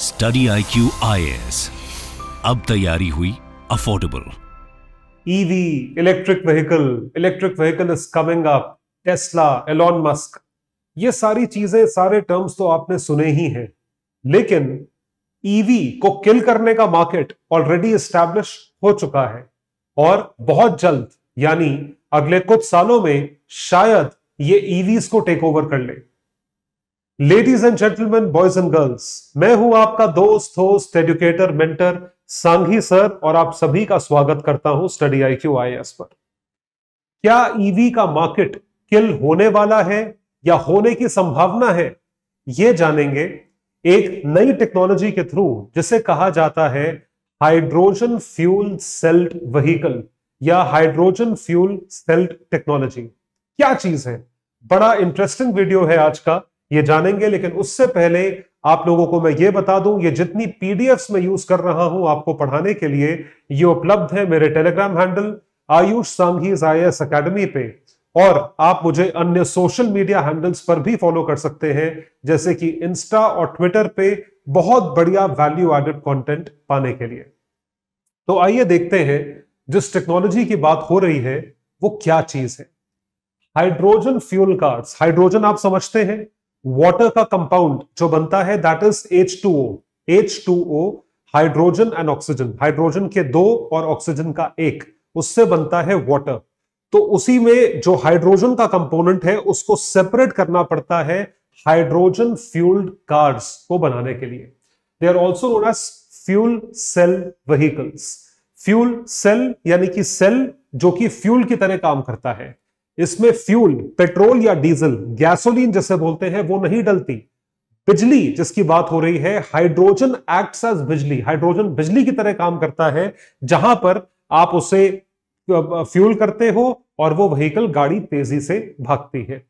Study I Q आई अब तैयारी हुई affordable EV electric vehicle electric vehicle is coming up Tesla Elon Musk ये सारी चीजें सारे टर्म्स तो आपने सुने ही हैं लेकिन ईवी e को किल करने का मार्केट ऑलरेडी स्टैब्लिश हो चुका है और बहुत जल्द यानी अगले कुछ सालों में शायद ये ईवीज e को टेक ओवर कर ले ladies and gentleman boys and girls मैं हूं आपका दोस्त host educator mentor Sanghi sir और आप सभी का स्वागत करता हूं study I Q I S पर क्या ईवी e का मार्केट किल होने वाला है या होने की संभावना है यह जानेंगे एक नई टेक्नोलॉजी के थ्रू जिसे कहा जाता है हाइड्रोजन फ्यूल सेल्ड व्हीकल या हाइड्रोजन फ्यूल सेल्ड टेक्नोलॉजी क्या चीज है बड़ा इंटरेस्टिंग वीडियो है आज का ये जानेंगे लेकिन उससे पहले आप लोगों को मैं ये बता दूं ये जितनी पीडीएफ में यूज कर रहा हूं आपको पढ़ाने के लिए ये उपलब्ध है मेरे Telegram handle Ayush I S academy पे और आप मुझे अन्य सोशल मीडिया हैंडल्स पर भी फॉलो कर सकते हैं जैसे कि इंस्टा और ट्विटर पे बहुत बढ़िया वैल्यू एडेड कंटेंट पाने के लिए तो आइए देखते हैं जिस टेक्नोलॉजी की बात हो रही है वो क्या चीज है हाइड्रोजन फ्यूल कार्स हाइड्रोजन आप समझते हैं वाटर का कंपाउंड जो बनता है that is H two O H two O hydrogen and oxygen hydrogen के दो और ऑक्सीजन का एक उससे बनता है वाटर तो उसी में जो हाइड्रोजन का कंपोनेंट है उसको सेपरेट करना पड़ता है हाइड्रोजन फ्यूल्ड कार्स को बनाने के लिए they are also known as fuel cell vehicles fuel cell यानी कि सेल जो कि फ्यूल की तरह काम करता है इसमें फ्यूल पेट्रोल या डीजल गैसोलीन जैसे बोलते हैं वो नहीं डलती बिजली जिसकी बात हो रही है हाइड्रोजन एक्ट्स एज बिजली हाइड्रोजन बिजली की तरह काम करता है जहां पर आप उसे फ्यूल करते हो और वो व्हीकल गाड़ी तेजी से भागती है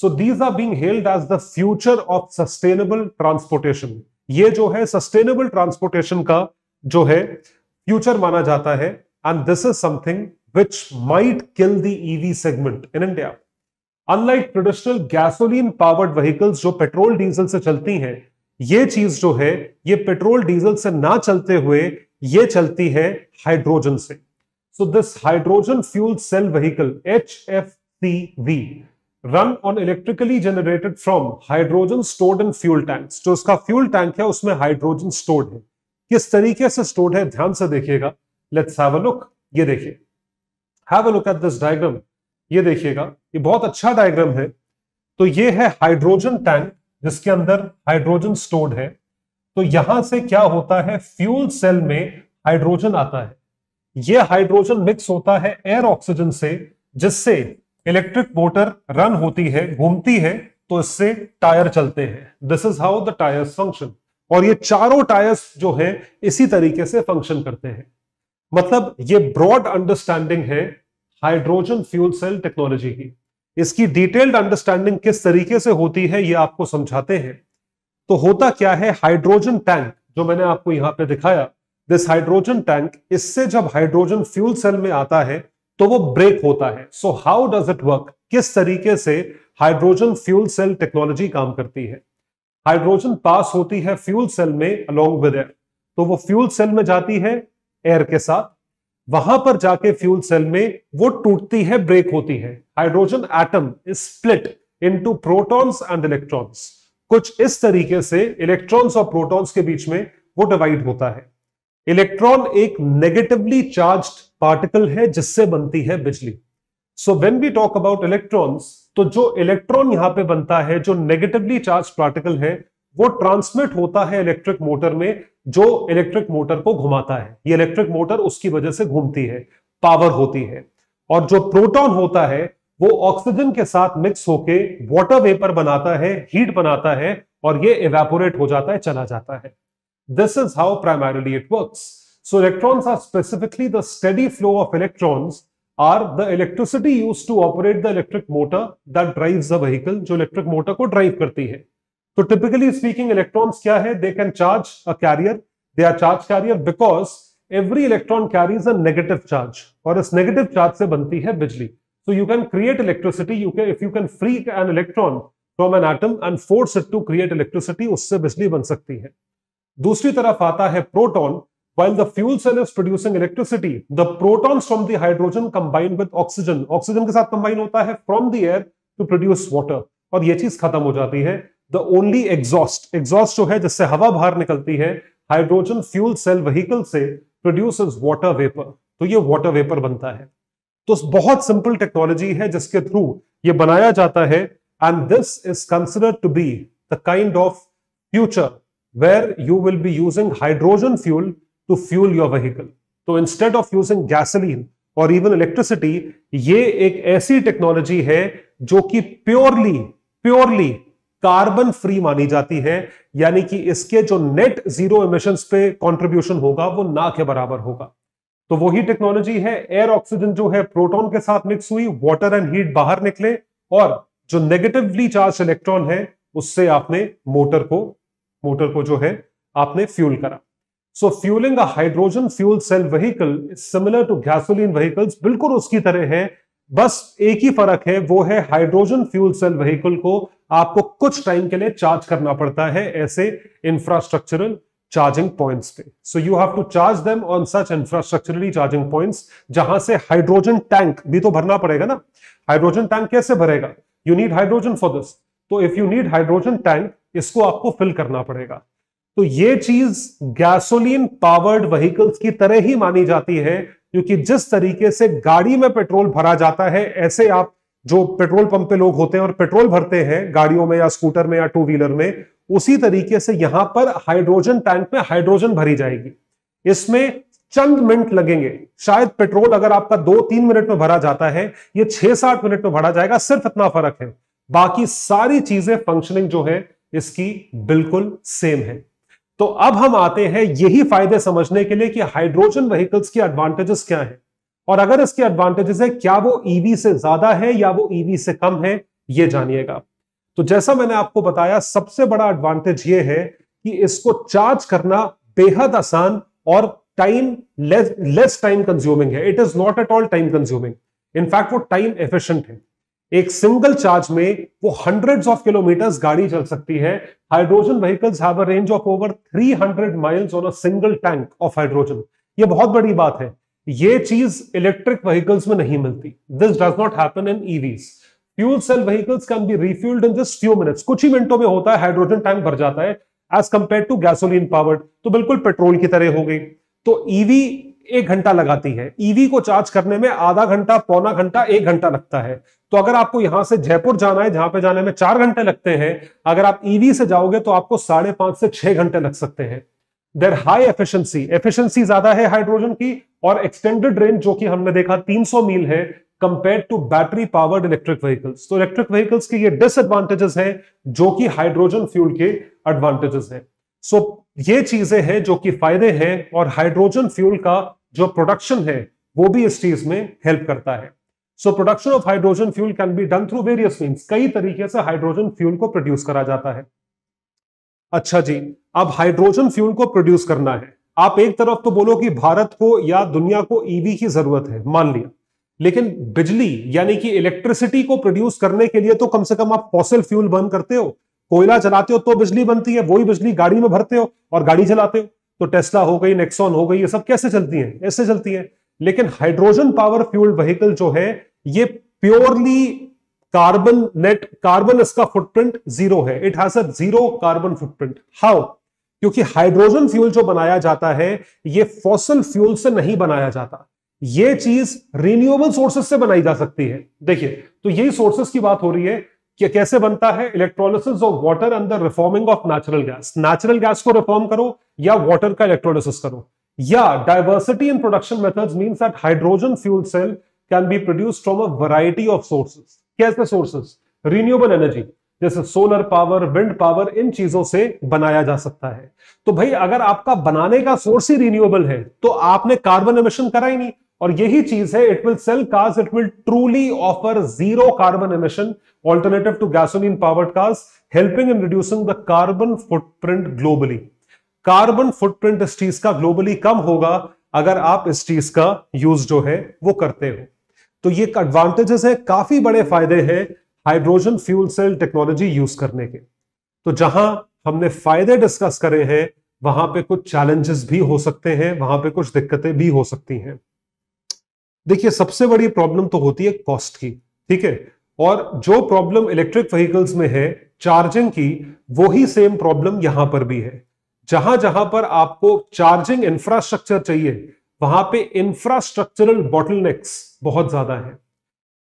so these are being held as the future of sustainable transportation ये जो है सस्टेनेबल ट्रांसपोर्टेशन का जो है फ्यूचर माना जाता है and this is something which might kill the EV segment in India. Unlike traditional gasoline powered vehicles जो पेट्रोल डीजल से चलती हैं ये चीज जो है ये पेट्रोल डीजल से ना चलते हुए ये चलती है हाइड्रोजन से so this hydrogen fuel cell vehicle H F C V run on electrically generated from hydrogen stored in fuel tank जो उसका फ्यूल टैंक है उसमें हाइड्रोजन स्टोर्ड है किस तरीके से स्टोर्ड है ध्यान से देखिएगा लेट्स हैव अ लुक ये देखिए have a look at this diagram ये देखिएगा ये बहुत अच्छा डायग्राम है तो ये है हाइड्रोजन टैंक जिसके अंदर हाइड्रोजन स्टोर्ड है तो यहां से क्या होता है फ्यूल सेल में हाइड्रोजन आता है ये हाइड्रोजन मिक्स होता है एयर ऑक्सीजन से जिससे इलेक्ट्रिक मोटर रन होती है घूमती है तो इससे टायर चलते हैं this is how the tyres function और ये चारों टायर्स जो है इसी तरीके से फंक्शन करते हैं मतलब ये ब्रॉड अंडरस्टैंडिंग है हाइड्रोजन फ्यूल सेल टेक्नोलॉजी की इसकी डिटेल्ड अंडरस्टैंडिंग किस तरीके से होती है ये आपको समझाते हैं तो होता क्या है हाइड्रोजन टैंक जो मैंने आपको यहां पे दिखाया दिस हाइड्रोजन टैंक इससे जब हाइड्रोजन फ्यूल सेल में आता है तो वो ब्रेक होता है so how does it work किस तरीके से हाइड्रोजन फ्यूल सेल टेक्नोलॉजी काम करती है हाइड्रोजन पास होती है फ्यूल सेल में अलोंग विद एयर तो वो फ्यूल सेल में जाती है एयर के साथ वहां पर जाके फ्यूल सेल में वो टूटती है ब्रेक होती है hydrogen atom is split into protons and electrons कुछ इस तरीके से इलेक्ट्रॉन्स और प्रोटॉन्स के बीच में वो डिवाइड होता है इलेक्ट्रॉन एक नेगेटिवली चार्ज पार्टिकल है जिससे बनती है बिजली so when we talk about electrons तो जो इलेक्ट्रॉन यहां पे बनता है जो नेगेटिवली चार्ज पार्टिकल है वो ट्रांसमिट होता है इलेक्ट्रिक मोटर में जो इलेक्ट्रिक मोटर को घुमाता है ये इलेक्ट्रिक मोटर उसकी वजह से घूमती है पावर होती है और जो प्रोटॉन होता है वो ऑक्सीजन के साथ मिक्स होके वाटर वेपर बनाता है हीट बनाता है और ये इवेपोरेट हो जाता है चला जाता है this is how primarily it works so electrons are specifically the steady flow of electrons are the electricity use to operate the electric motor that drive the vehicle जो इलेक्ट्रिक मोटर को drive करती है तो typically speaking electrons क्या है they can charge a carrier they are charge carrier because every electron carries a negative charge और इस negative charge से बनती है बिजली so you can create electricity you can if you can free an electron from an atom and force it to create electricity उससे बिजली बन सकती है दूसरी तरफ आता है proton while the fuel cell is producing electricity the protons from the hydrogen combine with oxygen oxygen के साथ combine होता है from the air to produce water और ये चीज खत्म हो जाती है द ओनली एग्जॉस्ट एग्जॉस्ट जो है जिससे हवा बाहर निकलती है हाइड्रोजन फ्यूल सेल व्हीकल से प्रोड्यूस वाटर वेपर तो ये वाटर वेपर बनता है तो बहुत सिंपल टेक्नोलॉजी है जिसके थ्रू ये बनाया जाता है and this is considered to be the kind of future where you will be using hydrogen fuel to fuel your vehicle तो इंस्टेड ऑफ यूजिंग गैसलीन और इवन इलेक्ट्रिसिटी ये एक ऐसी टेक्नोलॉजी है जो कि प्योरली प्योरली कार्बन फ्री मानी जाती है यानी कि इसके जो नेट जीरो इमिशन पे कॉन्ट्रीब्यूशन होगा वो ना के बराबर होगा तो वही टेक्नोलॉजी है एयर ऑक्सीजन जो है प्रोटॉन के साथ मिक्स हुई वाटर एंड हीट बाहर निकले और जो नेगेटिवली चार्ज इलेक्ट्रॉन है उससे आपने मोटर को मोटर को जो है आपने फ्यूल करा so fuelling a hydrogen fuel cell vehicle similar to gasoline vehicles बिल्कुल उसकी तरह है बस एक ही फर्क है वो है हाइड्रोजन फ्यूल सेल व्हीकल को आपको कुछ टाइम के लिए चार्ज करना पड़ता है ऐसे इंफ्रास्ट्रक्चरल चार्जिंग पॉइंट्स पे so you have to charge them on such infrastructurally charging points जहां से हाइड्रोजन टैंक भी तो भरना पड़ेगा ना हाइड्रोजन टैंक कैसे भरेगा you need hydrogen for this तो if you need hydrogen tank इसको आपको फिल करना पड़ेगा तो ये चीज गैसोलीन पावर्ड व्हीकल्स की तरह ही मानी जाती है क्योंकि जिस तरीके से गाड़ी में पेट्रोल भरा जाता है ऐसे आप जो पेट्रोल पंप पे लोग होते हैं और पेट्रोल भरते हैं गाड़ियों में या स्कूटर में या टू व्हीलर में उसी तरीके से यहां पर हाइड्रोजन टैंक में हाइड्रोजन भरी जाएगी इसमें चंद मिनट लगेंगे शायद पेट्रोल अगर आपका दो तीन मिनट में भरा जाता है ये छह सात मिनट में भरा जाएगा सिर्फ इतना फर्क है बाकी सारी चीजें फंक्शनिंग जो है इसकी बिल्कुल सेम है तो अब हम आते हैं यही फायदे समझने के लिए कि हाइड्रोजन व्हीकल्स की एडवांटेजेस क्या हैं और अगर इसके एडवांटेजेस है क्या वो ईवी e से ज्यादा है या वो ईवी e से कम है ये जानिएगा तो जैसा मैंने आपको बताया सबसे बड़ा एडवांटेज ये है कि इसको चार्ज करना बेहद आसान और time less less time consuming है it is not at all time consuming in fact वो टाइम एफिशिएंट है एक सिंगल चार्ज में वो हंड्रेड्स ऑफ किलोमीटर्स गाड़ी चल सकती है hydrogen vehicles have a range of over 300 miles on a single tank of hydrogen ये बहुत बड़ी बात है ये चीज इलेक्ट्रिक व्हीकल्स में नहीं मिलती this does not happen in EVs fuel cell vehicles can be refuelled in just few minutes कुछ ही मिनटों में होता है हाइड्रोजन टैंक भर जाता है as compare to gasoline powered तो बिल्कुल पेट्रोल की तरह हो गई तो ईवी e एक घंटा लगाती है ईवी e को चार्ज करने में आधा घंटा पौना घंटा एक घंटा लगता है तो अगर आपको यहां से जयपुर जाना है जहां पे जाने में चार घंटे लगते हैं अगर आप ईवी e से जाओगे तो आपको साढ़े पांच से छह घंटे लग सकते हैं देर हाई एफिशिएंसी एफिशिएंसी ज्यादा है हाइड्रोजन की और एक्सटेंडेड रेंज जो कि हमने देखा 300 मील है compare to battery powered electric vehicles तो इलेक्ट्रिक व्हीकल्स के ये डिसएडवांटेजेस हैं जो कि हाइड्रोजन फ्यूल के एडवांटेजेस है सो so, ये चीजें हैं जो कि फायदे हैं और हाइड्रोजन फ्यूल का जो प्रोडक्शन है वो भी इस चीज में हेल्प करता है so production of hydrogen fuel can be done through various mean कई तरीके से हाइड्रोजन फ्यूल को प्रोड्यूस करा जाता है अच्छा जी अब हाइड्रोजन फ्यूल को प्रोड्यूस करना है आप एक तरफ तो बोलो कि भारत को या दुनिया को ईवी e की जरूरत है मान लिया लेकिन बिजली यानी कि इलेक्ट्रिसिटी को प्रोड्यूस करने के लिए तो कम से कम आप फॉसिल फ्यूल बर्न करते हो कोयला जलाते हो तो बिजली बनती है वही बिजली गाड़ी में भरते हो और गाड़ी चलाते हो तो टेस्ला हो गई नेक्सॉन हो गई ये सब कैसे चलती है ऐसे चलती है लेकिन हाइड्रोजन पावर फ्यूल्ड व्हीकल जो है ये प्योरली कार्बन नेट कार्बन इसका फुटप्रिंट जीरो है it has zero carbon footprint how क्योंकि हाइड्रोजन फ्यूल जो बनाया जाता है ये फॉसल फ्यूल से नहीं बनाया जाता ये चीज रिन्यूएबल सोर्सेस से बनाई जा सकती है देखिए तो यही सोर्सेस की बात हो रही है कि कैसे बनता है इलेक्ट्रोलिसिस ऑफ वाटर अंदर reforming of natural gas natural gas को रिफॉर्म करो या वाटर का इलेक्ट्रोलिसिस करो Yeah, diversity in production methods means that hydrogen fuel cell can be produced from a variety of sources. क्या इसमें sources? Renewable energy. जैसे solar power wind power इन चीजों से बनाया जा सकता है तो भाई अगर आपका बनाने का सोर्स ही रिन्यूएबल है तो आपने कार्बन एमिशन करा ही नहीं और यही चीज है it will cell cars it will truly offer zero carbon emission alternative to gasoline powered cars helping in reducing the carbon footprint globally carbon footprint इस चीज का ग्लोबली कम होगा अगर आप इस चीज का यूज जो है वो करते हो तो ये एडवांटेजेस है काफी बड़े फायदे हैं hydrogen fuel cell technology use करने के तो जहां हमने फायदे डिस्कस करे हैं वहां पे कुछ चैलेंजेस भी हो सकते हैं वहां पे कुछ दिक्कतें भी हो सकती हैं देखिए सबसे बड़ी प्रॉब्लम तो होती है कॉस्ट की ठीक है और जो प्रॉब्लम इलेक्ट्रिक व्हीकल्स में है चार्जिंग की वही सेम प्रॉब्लम यहां पर भी है जहां जहां पर आपको चार्जिंग इंफ्रास्ट्रक्चर चाहिए वहां पे इंफ्रास्ट्रक्चरल बॉटलनेक्स बहुत ज्यादा है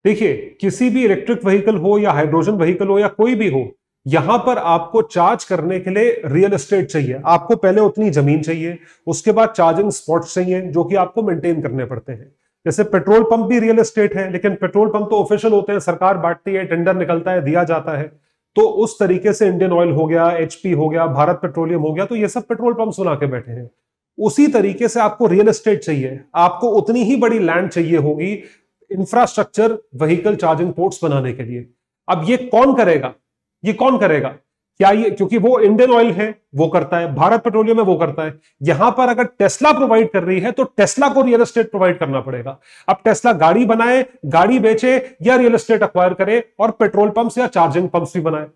देखिए किसी भी इलेक्ट्रिक व्हीकल हो या हाइड्रोजन व्हीकल हो या कोई भी हो यहां पर आपको चार्ज करने के लिए रियल एस्टेट चाहिए आपको पहले उतनी जमीन चाहिए उसके बाद चार्जिंग स्पॉट्स चाहिए जो कि आपको मेंटेन करने पड़ते हैं जैसे पेट्रोल पंप भी रियल एस्टेट है लेकिन पेट्रोल पंप तो ऑफिशियल होते हैं सरकार बांटती है टेंडर निकलता है दिया जाता है तो उस तरीके से इंडियन ऑयल हो गया एचपी हो गया भारत पेट्रोलियम हो गया तो ये सब पेट्रोल पंप सुना के बैठे हैं उसी तरीके से आपको रियल एस्टेट चाहिए आपको उतनी ही बड़ी लैंड चाहिए होगी इंफ्रास्ट्रक्चर व्हीकल चार्जिंग पोर्ट्स बनाने के लिए अब ये कौन करेगा ये कौन करेगा क्या ये क्योंकि वो इंडियन ऑयल है वो करता है भारत पेट्रोलियम है वो करता है यहां पर अगर टेस्ला प्रोवाइड कर रही है तो टेस्ला को रियल एस्टेट प्रोवाइड करना पड़ेगा अब टेस्ला गाड़ी बनाए गाड़ी बेचे या रियल एस्टेट अक्वायर करे और पेट्रोल पंप या चार्जिंग पंप भी बनाए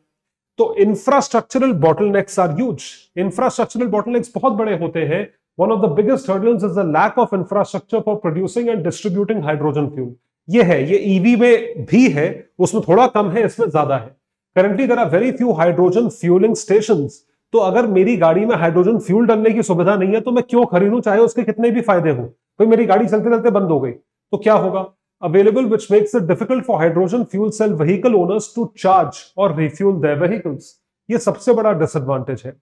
तो infrastructural needs are huge infrastructural needs बहुत बड़े होते हैं one of the biggest hurdles is the lack of infrastructure for producing and distributing hydrogen fuel ये है ये ईवी e में भी है उसमें थोड़ा कम है इसमें ज्यादा है currently there are very few hydrogen fuelling station तो अगर मेरी गाड़ी में हाइड्रोजन फ्यूल डालने की सुविधा नहीं है तो मैं क्यों खरीदू चाहे उसके कितने भी फायदे हो भाई मेरी गाड़ी चलते चलते बंद हो गई तो क्या होगा available which makes it difficult for hydrogen fuel cell vehicle owners to charge और रिफ्यूल द vehicles ये सबसे बड़ा डिसएडवांटेज है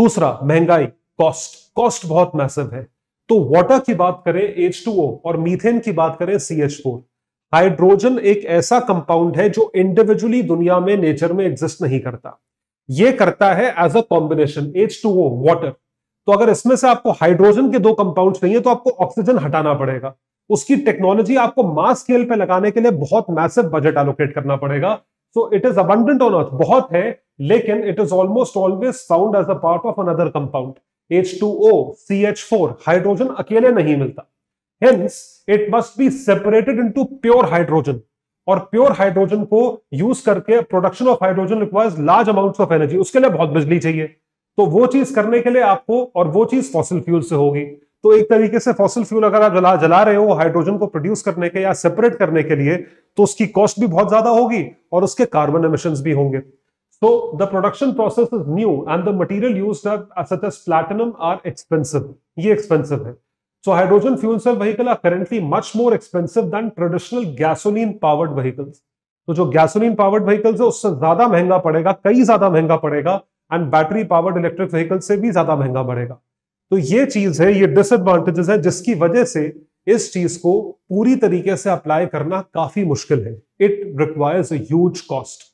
दूसरा महंगाई कॉस्ट कॉस्ट बहुत मैसिव है तो वाटर की बात करें H2O और मीथेन की बात करें CH4 हाइड्रोजन एक ऐसा कंपाउंड है जो इंडिविजुअली दुनिया में नेचर में एग्जिस्ट नहीं करता यह करता है as a combination H two O water तो अगर इसमें से आपको हाइड्रोजन के दो कंपाउंड चाहिए तो आपको ऑक्सीजन हटाना पड़ेगा उसकी टेक्नोलॉजी आपको मास स्केल पे लगाने के लिए बहुत मैसिव बजट एलोकेट करना पड़ेगा so it is abundant on earth बहुत है लेकिन it is almost always sound as a part of another compound H two O C H four hydrogen अकेले नहीं मिलता hence it must be separated into pure hydrogen और pure hydrogen को use करके production of hydrogen requires large amounts of energy उसके लिए बहुत बिजली चाहिए तो वो चीज करने के लिए आपको और वो चीज फॉसिल फ्यूल से होगी तो एक तरीके से फॉसिल फ्यूल अगर आप जला जला रहे हो हाइड्रोजन को प्रोड्यूस करने के या सेपरेट करने के लिए तो उसकी कॉस्ट भी बहुत ज्यादा होगी और उसके कार्बन एमिशन भी होंगे तो the production process is new and the material use such are expensive ये एक्सपेंसिव है. So hydrogen fuel cell vehicle are currently much more expensive than traditional gasoline powered vehicles तो जो गैसोलीन पावर्ड व्हीकल्स है उससे ज्यादा महंगा पड़ेगा कई ज्यादा महंगा पड़ेगा and battery powered electric vehicle से भी ज्यादा महंगा पड़ेगा तो ये चीज है ये डिसएडवांटेजेस है जिसकी वजह से इस चीज को पूरी तरीके से अप्लाई करना काफी मुश्किल है इट रिक्वायर्स ह्यूज कॉस्ट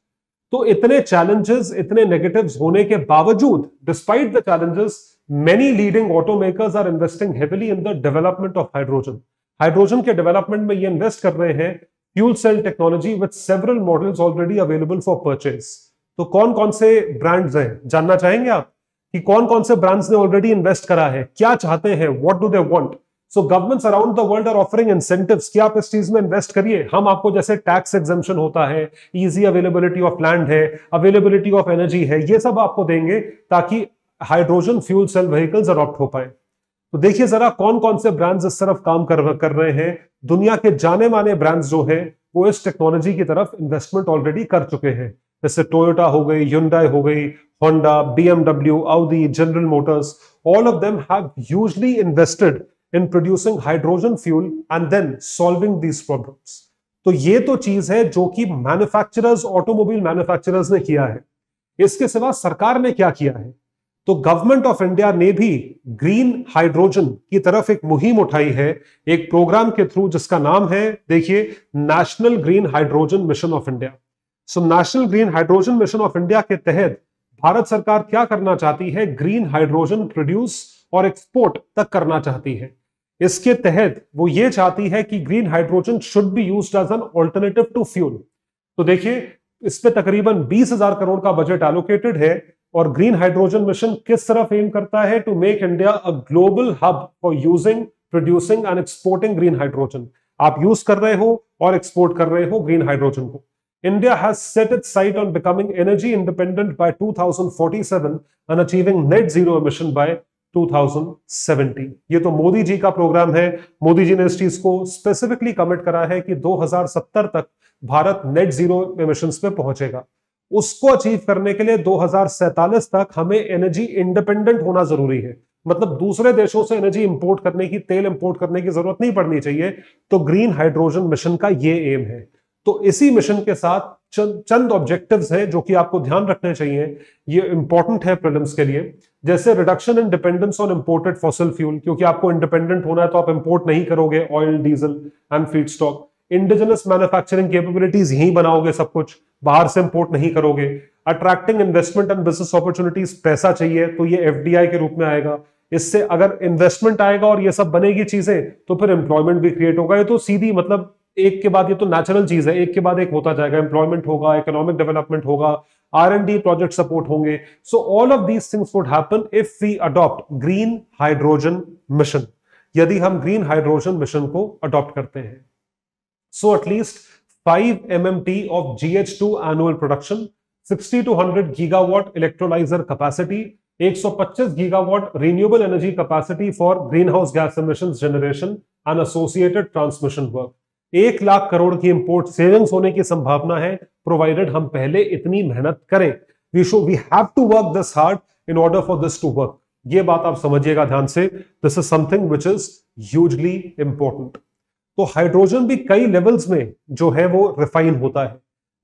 तो इतने चैलेंजेस इतने नेगेटिव्स होने के बावजूद despite the challenges many leading automakers are investing heavily in the development of hydrogen. Hydrogen ke development mein ye invest kar rahe hain fuel cell technology with several models already available for purchase. to कौन कौन se brands hain janna chahenge aap ki कौन कौन se brands ne already invest kara hai kya chahte hain what do they want? so governments around the world are offering incentives कि aap is cheez mein invest kariye hum aapko jaise tax exemption hota hai easy availability of land hai availability of energy hai ye sab aapko denge taki hydrogen fuel cell vehicles adopt हो पाए तो देखिए जरा कौन कौन से brands इस तरफ काम कर, कर रहे हैं दुनिया के जाने माने ब्रांड्स जो हैं वो इस टेक्नोलॉजी की तरफ इन्वेस्टमेंट ऑलरेडी कर चुके हैं जैसे टोयोटा हो गई युंडाई हो गई Honda BMW Audi General Motors all of them have hugely invested in producing hydrogen fuel and then solving these problems तो ये तो चीज है जो कि मैन्युफैक्चरर्स ऑटोमोबाइल मैन्युफैक्चरर्स ने किया है इसके सिवा सरकार ने क्या किया है तो गवर्नमेंट ऑफ इंडिया ने भी ग्रीन हाइड्रोजन की तरफ एक मुहिम उठाई है एक प्रोग्राम के थ्रू जिसका नाम है देखिए National Green hydrogen Mission of India so National Green hydrogen Mission of India के तहत भारत सरकार क्या करना चाहती है ग्रीन हाइड्रोजन प्रोड्यूस और एक्सपोर्ट तक करना चाहती है इसके तहत वो ये चाहती है कि green hydrogen should be use as an alternative to fuel तो देखिए इस पे तकरीबन बीस हजार करोड़ का बजट एलोकेटेड है और ग्रीन हाइड्रोजन मिशन किस तरफ एम करता है to make India a global hub for using producing and exporting green hydrogen आप यूज कर रहे हो और एक्सपोर्ट कर रहे हो ग्रीन हाइड्रोजन को India has set it sight on becoming energy independent by 2047 and achieving net zero emission by 2070. ये तो मोदी जी का प्रोग्राम है मोदी जी ने इस चीज को स्पेसिफिकली कमिट करा है कि 2070 तक भारत नेट जीरो इमिशन पे पहुंचेगा उसको अचीव करने के लिए दो तक हमें एनर्जी इंडिपेंडेंट होना जरूरी है मतलब दूसरे देशों से एनर्जी इंपोर्ट करने की तेल इंपोर्ट करने की जरूरत नहीं पड़नी चाहिए तो ग्रीन हाइड्रोजन मिशन का ये एम है तो इसी मिशन के साथ चंद ऑब्जेक्टिव्स हैं जो कि आपको ध्यान रखने चाहिए ये इंपॉर्टेंट है प्रिलिम्स के लिए जैसे reduction in dependence on imported fossil fuel क्योंकि आपको इंडिपेंडेंट होना है तो आप इंपोर्ट नहीं करोगे oil diesel and feedstock indigenous manufacturing capabilities ही बनाओगे सब कुछ बाहर से इम्पोर्ट नहीं करोगे attracting investment and business opportunities पैसा चाहिए तो ये एफ के रूप में आएगा इससे अगर इन्वेस्टमेंट आएगा और ये सब बनेगी चीजें तो फिर एम्प्लॉयमेंट भी क्रिएट होगा ये तो सीधी मतलब एक के बाद ये तो नेचुरल चीज है एक के बाद एक होता जाएगा एम्प्लॉयमेंट होगा इकोनॉमिक डेवलपमेंट होगा R and D project support होंगे so all of these things would happen if we adopt green hydrogen mission यदि हम ग्रीन हाइड्रोजन मिशन को अडॉप्ट करते हैं so at least 5 MMT of GH2 annual production, 60 to 100 gigawatt electrolyzer capacity, 125 gigawatt renewable energy capacity for greenhouse gas emissions generation and associated transmission work. एक लाख करोड़ की import savings होने की संभावना है प्रोवाइडेड हम पहले इतनी मेहनत करें we show we have to work this hard in order for this to work ये बात आप समझिएगा ध्यान से this is something which is hugely important तो हाइड्रोजन भी कई लेवल्स में जो है वो रिफाइन होता है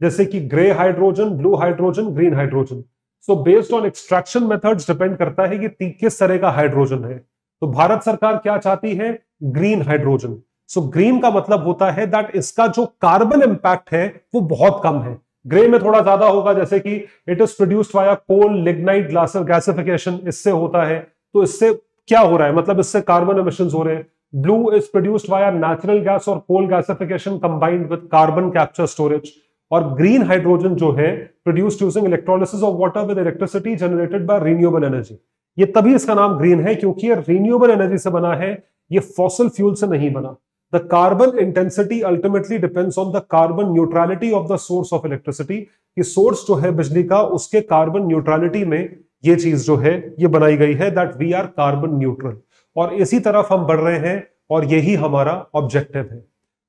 जैसे कि grey hydrogen blue hydrogen green hydrogen so based on extraction methods depend करता है कि किस तरह का हाइड्रोजन है तो भारत सरकार क्या चाहती है ग्रीन हाइड्रोजन सो ग्रीन का मतलब होता है दैट इसका जो कार्बन इम्पैक्ट है वो बहुत कम है ग्रे में थोड़ा ज्यादा होगा जैसे कि it is produced via coal lignite ग्लासर गैसिफिकेशन इससे होता है तो इससे क्या हो रहा है मतलब इससे कार्बन एमिशन हो रहे हैं blue is produced via natural gas और coal gasification combined with carbon capture storage और ग्रीन हाइड्रोजन जो है produced using electrolysis of water with electricity generated by renewable energy ये तभी इसका नाम ग्रीन है क्योंकि ये रिन्यूएबल एनर्जी से बना है ये फॉसिल फ्यूल से नहीं बना the carbon intensity ultimately depends on the carbon neutrality of the source of electricity कि सोर्स जो है बिजली का उसके कार्बन न्यूट्रलिटी में ये चीज जो है ये बनाई गई है that we are carbon neutral और इसी तरफ हम बढ़ रहे हैं और यही हमारा ऑब्जेक्टिव है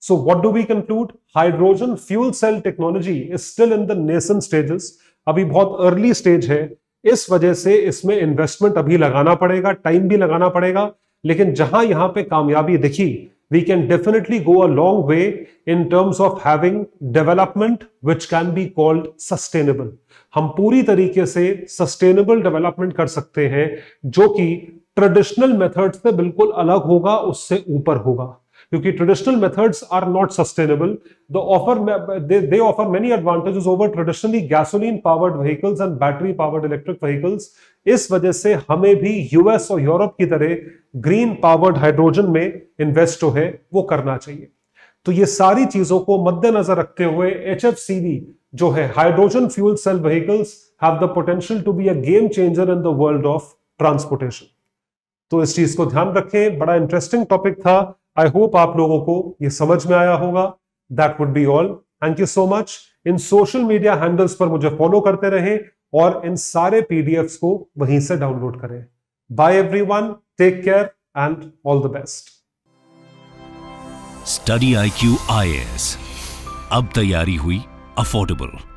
so what do we conclude hydrogen fuel cell technology is still in the nascent stages अभी बहुत अर्ली स्टेज है इस वजह से इसमें इन्वेस्टमेंट अभी लगाना पड़ेगा टाइम भी लगाना पड़ेगा लेकिन जहां यहां पे कामयाबी दिखी we can definitely go a long way in terms of having development which can be called sustainable हम पूरी तरीके से सस्टेनेबल डेवलपमेंट कर सकते हैं जो कि ट्रेडिशनल मेथड से बिल्कुल अलग होगा उससे ऊपर होगा क्योंकि traditional methods are not sustainable the offer they offer many advantages over traditionally gasoline powered vehicles and battery powered electric vehicles इस वजह से हमें भी यूएस और यूरोप की तरह ग्रीन पावर्ड हाइड्रोजन में इन्वेस्ट जो है वो करना चाहिए तो ये सारी चीजों को मद्देनजर रखते हुए एच जो है hydrogen fuel cell vehicles have the potential to be a game changer in the world of transportation तो इस चीज को ध्यान रखें बड़ा इंटरेस्टिंग टॉपिक था आई होप आप लोगों को ये समझ में आया होगा that would be all thank you so much इन सोशल मीडिया हैंडल्स पर मुझे फॉलो करते रहें और इन सारे पीडीएफ्स को वहीं से डाउनलोड करें bye everyone take care and all the best study I Q I S अब तैयारी हुई अफोर्डेबल